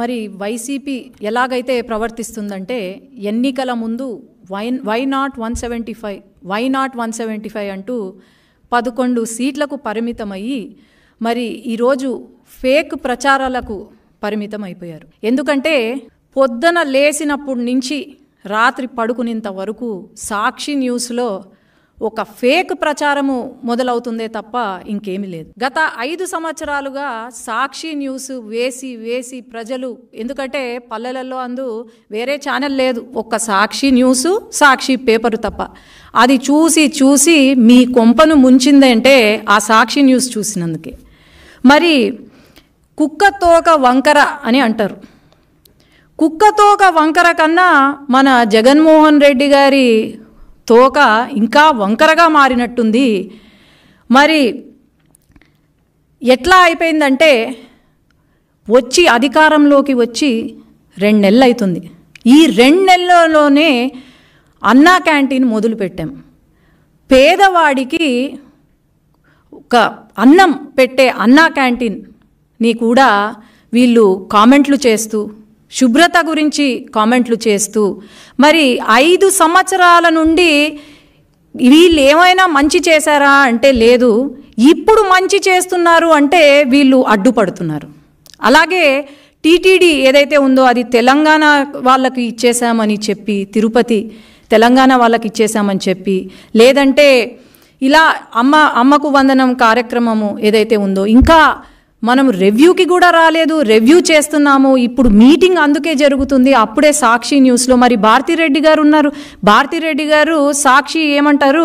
మరి వైసీపీ ఎలాగైతే ప్రవర్తిస్తుందంటే ఎన్నికల ముందు why why not one seventy five why not one seventy five అంటూ పదకొండు సీట్లకు పరిమితమయ్యి మరి ఈరోజు ఫేక్ ప్రచారాలకు పరిమితం అయిపోయారు ఎందుకంటే పొద్దున లేసినప్పటి నుంచి రాత్రి పడుకునేంత వరకు సాక్షి న్యూస్లో ఒక ఫేక్ ప్రచారము మొదలవుతుందే తప్ప ఇంకేమీ లేదు గత ఐదు సంవత్సరాలుగా సాక్షి న్యూస్ వేసి వేసి ప్రజలు ఎందుకంటే పల్లెలలో అందు వేరే ఛానల్ లేదు ఒక సాక్షి న్యూస్ సాక్షి పేపరు తప్ప అది చూసి చూసి మీ కొంపను ముంచిందంటే ఆ సాక్షి న్యూస్ చూసినందుకే మరి కుక్క తోక వంకర అని అంటారు కుక్కతోక వంకర కన్నా మన జగన్మోహన్ రెడ్డి గారి తోక ఇంకా వంకరగా మారినట్టుంది మరి ఎట్లా అయిపోయిందంటే వచ్చి అధికారంలోకి వచ్చి రెండు నెలలు అవుతుంది ఈ రెండు నెలలలోనే అన్నా క్యాంటీన్ మొదలుపెట్టాం పేదవాడికి ఒక అన్నం పెట్టే అన్నా క్యాంటీన్ని కూడా వీళ్ళు కామెంట్లు చేస్తూ శుభ్రత గురించి కామెంట్లు చేస్తూ మరి ఐదు సంవత్సరాల నుండి వీళ్ళు ఏమైనా మంచి చేశారా అంటే లేదు ఇప్పుడు మంచి చేస్తున్నారు అంటే వీళ్ళు అడ్డుపడుతున్నారు అలాగే టీటీడీ ఏదైతే ఉందో అది తెలంగాణ వాళ్ళకి ఇచ్చేసామని చెప్పి తిరుపతి తెలంగాణ వాళ్ళకి ఇచ్చేసామని చెప్పి లేదంటే ఇలా అమ్మ అమ్మకు వందనం కార్యక్రమము ఏదైతే ఉందో ఇంకా మనం రివ్యూకి కూడా రాలేదు రివ్యూ చేస్తున్నాము ఇప్పుడు మీటింగ్ అందుకే జరుగుతుంది అప్పుడే సాక్షి న్యూస్లో మరి భారతిరెడ్డి గారు ఉన్నారు భారతిరెడ్డి గారు సాక్షి ఏమంటారు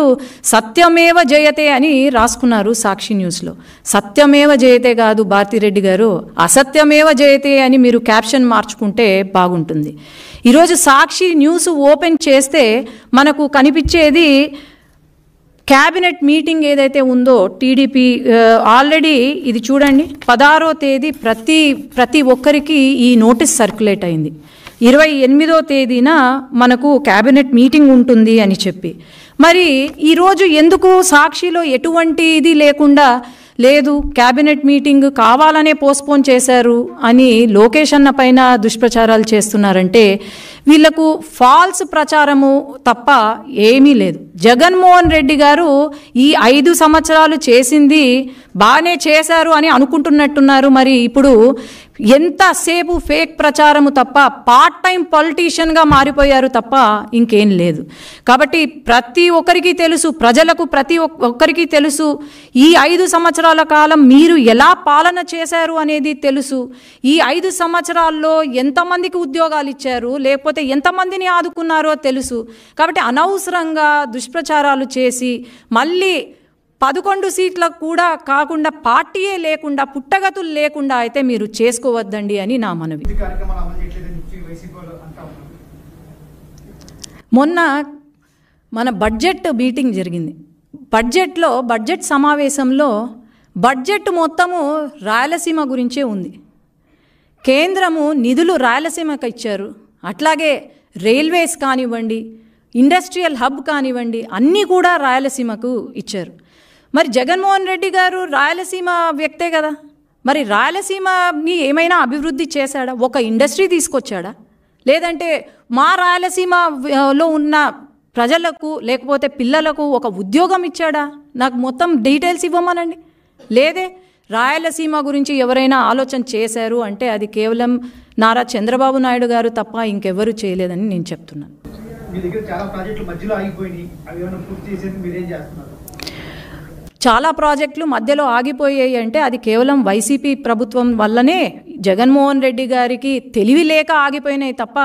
సత్యమేవ జయతే అని రాసుకున్నారు సాక్షి న్యూస్లో సత్యమేవ జయతే కాదు భారతిరెడ్డి గారు అసత్యమేవ జయతే అని మీరు క్యాప్షన్ మార్చుకుంటే బాగుంటుంది ఈరోజు సాక్షి న్యూస్ ఓపెన్ చేస్తే మనకు కనిపించేది క్యాబినెట్ మీటింగ్ ఏదైతే ఉందో టీడీపీ ఆల్రెడీ ఇది చూడండి పదహారో తేదీ ప్రతి ప్రతి ఒక్కరికి ఈ నోటీస్ సర్క్యులేట్ అయింది ఇరవై ఎనిమిదో తేదీన మనకు క్యాబినెట్ మీటింగ్ ఉంటుంది అని చెప్పి మరి ఈరోజు ఎందుకు సాక్షిలో ఎటువంటిది లేకుండా లేదు క్యాబినెట్ మీటింగ్ కావాలనే పోస్ట్పోన్ చేశారు అని లోకేష్ అన్న పైన దుష్ప్రచారాలు చేస్తున్నారంటే వీళ్లకు ఫాల్స్ ప్రచారము తప్ప ఏమీ లేదు జగన్మోహన్ రెడ్డి గారు ఈ ఐదు సంవత్సరాలు చేసింది బాగానే చేశారు అని అనుకుంటున్నట్టున్నారు మరి ఇప్పుడు ఎంతసేపు ఫేక్ ప్రచారము తప్ప పార్ట్ టైం పొలిటీషియన్గా మారిపోయారు తప్ప ఇంకేం లేదు కాబట్టి ప్రతి ఒక్కరికి తెలుసు ప్రజలకు ప్రతి ఒక్కరికి తెలుసు ఈ ఐదు సంవత్సరాల కాలం మీరు ఎలా పాలన చేశారు అనేది తెలుసు ఈ ఐదు సంవత్సరాల్లో ఎంతమందికి ఉద్యోగాలు ఇచ్చారు లేకపోతే ఎంతమందిని ఆదుకున్నారో తెలుసు కాబట్టి అనవసరంగా దుష్ప్రచారాలు చేసి మళ్ళీ పదకొండు సీట్ల కూడా కాకుండా పార్టీయే లేకుండా పుట్టగతులు లేకుండా అయితే మీరు చేసుకోవద్దండి అని నా మనవి మొన్న మన బడ్జెట్ మీటింగ్ జరిగింది బడ్జెట్లో బడ్జెట్ సమావేశంలో బడ్జెట్ మొత్తము రాయలసీమ గురించే ఉంది కేంద్రము నిధులు రాయలసీమకు ఇచ్చారు అట్లాగే రైల్వేస్ కానివ్వండి ఇండస్ట్రియల్ హబ్ కానివ్వండి అన్నీ కూడా రాయలసీమకు ఇచ్చారు మరి జగన్మోహన్ రెడ్డి గారు రాయలసీమ వ్యక్తే కదా మరి రాయలసీమని ఏమైనా అభివృద్ధి చేశాడా ఒక ఇండస్ట్రీ తీసుకొచ్చాడా లేదంటే మా రాయలసీమలో ఉన్న ప్రజలకు లేకపోతే పిల్లలకు ఒక ఉద్యోగం ఇచ్చాడా నాకు మొత్తం డీటెయిల్స్ ఇవ్వమనండి లేదే రాయలసీమ గురించి ఎవరైనా ఆలోచన చేశారు అంటే అది కేవలం నారా చంద్రబాబు నాయుడు గారు తప్ప ఇంకెవ్వరూ చేయలేదని నేను చెప్తున్నాను మీ దగ్గర చాలా ప్రాజెక్టులు మధ్యలో ఆగిపోయినాయి అవి ఏమైనా పూర్తి చేసేది మీరేం చేస్తున్నారు చాలా ప్రాజెక్టులు మధ్యలో ఆగిపోయాయి అంటే అది కేవలం వైసీపీ ప్రభుత్వం వల్లనే జగన్మోహన్ రెడ్డి గారికి తెలివి లేక ఆగిపోయినాయి తప్ప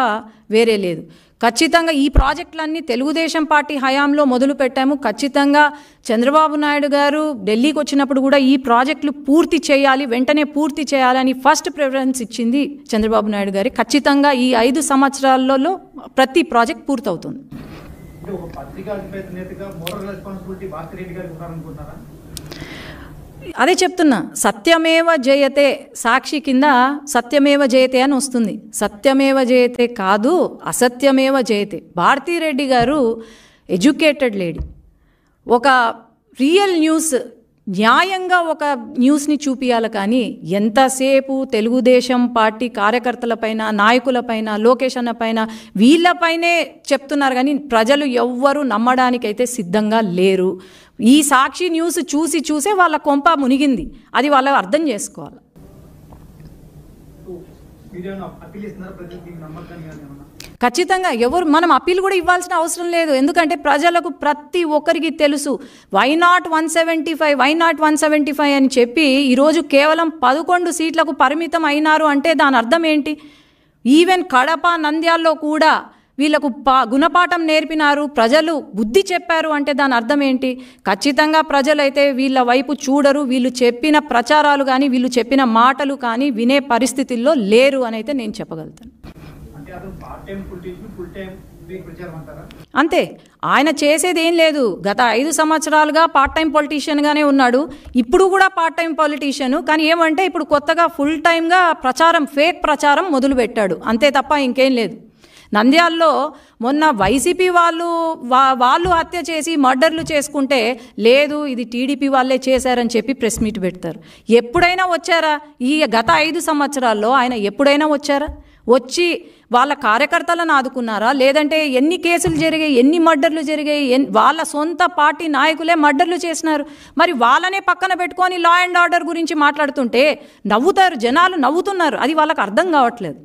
వేరే లేదు ఖచ్చితంగా ఈ ప్రాజెక్టులన్నీ తెలుగుదేశం పార్టీ హయాంలో మొదలు పెట్టాము ఖచ్చితంగా చంద్రబాబు నాయుడు గారు ఢిల్లీకి వచ్చినప్పుడు కూడా ఈ ప్రాజెక్టులు పూర్తి చేయాలి వెంటనే పూర్తి చేయాలని ఫస్ట్ ప్రిఫరెన్స్ ఇచ్చింది చంద్రబాబు నాయుడు గారి ఖచ్చితంగా ఈ ఐదు సంవత్సరాలలో ప్రతి ప్రాజెక్ట్ పూర్తవుతుంది అదే చెప్తున్నా సత్యమేవ జయతే సాక్షి కింద సత్యమేవ జయతే అని వస్తుంది సత్యమేవ జయతే కాదు అసత్యమేవ జయతే భారతీరెడ్డి గారు ఎడ్యుకేటెడ్ లేడీ ఒక రియల్ న్యూస్ న్యాయంగా ఒక న్యూస్ని చూపియాలి కానీ ఎంతసేపు తెలుగుదేశం పార్టీ కార్యకర్తలపైన నాయకులపైన లోకేష్ అన్నపైన వీళ్ళపైనే చెప్తున్నారు కానీ ప్రజలు ఎవ్వరూ నమ్మడానికైతే సిద్ధంగా లేరు ఈ సాక్షి న్యూస్ చూసి చూసే వాళ్ళ కొంప మునిగింది అది వాళ్ళు అర్థం చేసుకోవాలి ఖచ్చితంగా ఎవరు మనం అప్పీల్ కూడా ఇవ్వాల్సిన అవసరం లేదు ఎందుకంటే ప్రజలకు ప్రతి ఒక్కరికి తెలుసు why not one seventy five why not one seventy five అని చెప్పి ఈరోజు కేవలం పదకొండు సీట్లకు పరిమితం అయినారు అంటే దాని అర్థం ఏంటి ఈవెన్ కడప నంద్యాల్లో కూడా వీళ్లకు పా గుణపాఠం నేర్పినారు ప్రజలు బుద్ధి చెప్పారు అంటే దాని అర్థం ఏంటి ఖచ్చితంగా ప్రజలైతే వీళ్ళ వైపు చూడరు వీళ్ళు చెప్పిన ప్రచారాలు కానీ వీళ్ళు చెప్పిన మాటలు కానీ వినే పరిస్థితుల్లో లేరు అని అయితే నేను చెప్పగలుగుతాను అంతే ఆయన చేసేది ఏం లేదు గత ఐదు సంవత్సరాలుగా పార్ట్ టైం పొలిటీషియన్గానే ఉన్నాడు ఇప్పుడు కూడా పార్ట్ టైం పొలిటీషియన్ కానీ ఏమంటే ఇప్పుడు కొత్తగా ఫుల్ టైమ్గా ప్రచారం ఫేక్ ప్రచారం మొదలుపెట్టాడు అంతే తప్ప ఇంకేం లేదు నంద్యాల్లో మొన్న వైసీపీ వాళ్ళు వాళ్ళు హత్య చేసి మర్డర్లు చేసుకుంటే లేదు ఇది టీడీపీ వాళ్ళే చేశారని చెప్పి ప్రెస్ మీట్ పెడతారు ఎప్పుడైనా వచ్చారా ఈ గత ఐదు సంవత్సరాల్లో ఆయన ఎప్పుడైనా వచ్చారా వచ్చి వాళ్ళ కార్యకర్తలను ఆదుకున్నారా లేదంటే ఎన్ని కేసులు జరిగాయి ఎన్ని మర్డర్లు జరిగాయి ఎన్ వాళ్ళ సొంత పార్టీ నాయకులే మర్డర్లు చేసినారు మరి వాళ్ళనే పక్కన పెట్టుకొని లా అండ్ ఆర్డర్ గురించి మాట్లాడుతుంటే నవ్వుతారు జనాలు నవ్వుతున్నారు అది వాళ్ళకి అర్థం కావట్లేదు